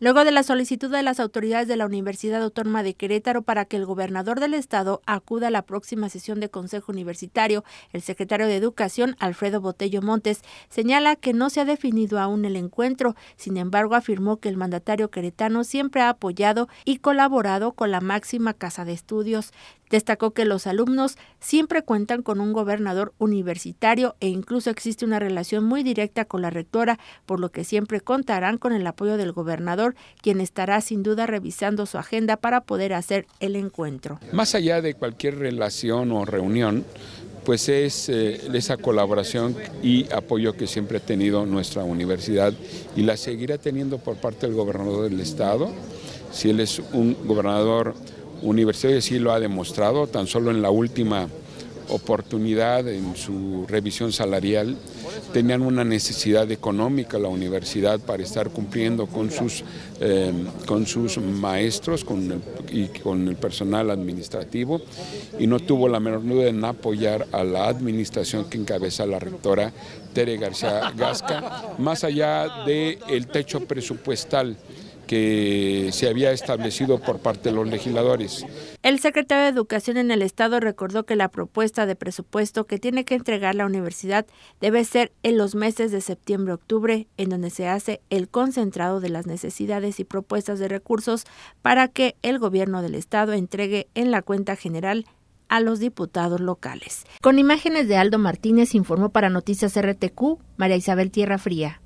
Luego de la solicitud de las autoridades de la Universidad Autónoma de Querétaro para que el gobernador del estado acuda a la próxima sesión de Consejo Universitario, el secretario de Educación, Alfredo Botello Montes, señala que no se ha definido aún el encuentro. Sin embargo, afirmó que el mandatario queretano siempre ha apoyado y colaborado con la máxima casa de estudios. Destacó que los alumnos siempre cuentan con un gobernador universitario e incluso existe una relación muy directa con la rectora, por lo que siempre contarán con el apoyo del gobernador quien estará sin duda revisando su agenda para poder hacer el encuentro. Más allá de cualquier relación o reunión, pues es eh, esa colaboración y apoyo que siempre ha tenido nuestra universidad y la seguirá teniendo por parte del gobernador del estado. Si él es un gobernador universitario, sí lo ha demostrado, tan solo en la última oportunidad, en su revisión salarial, tenían una necesidad económica la universidad para estar cumpliendo con sus, em, con sus maestros con y con el personal administrativo y no tuvo la menor duda en apoyar a la administración que encabeza la rectora Tere García Gasca, más allá del techo presupuestal que se había establecido por parte de los legisladores. El secretario de Educación en el Estado recordó que la propuesta de presupuesto que tiene que entregar la universidad debe ser en los meses de septiembre-octubre, en donde se hace el concentrado de las necesidades y propuestas de recursos para que el gobierno del Estado entregue en la cuenta general a los diputados locales. Con imágenes de Aldo Martínez informó para Noticias RTQ María Isabel Tierra Fría.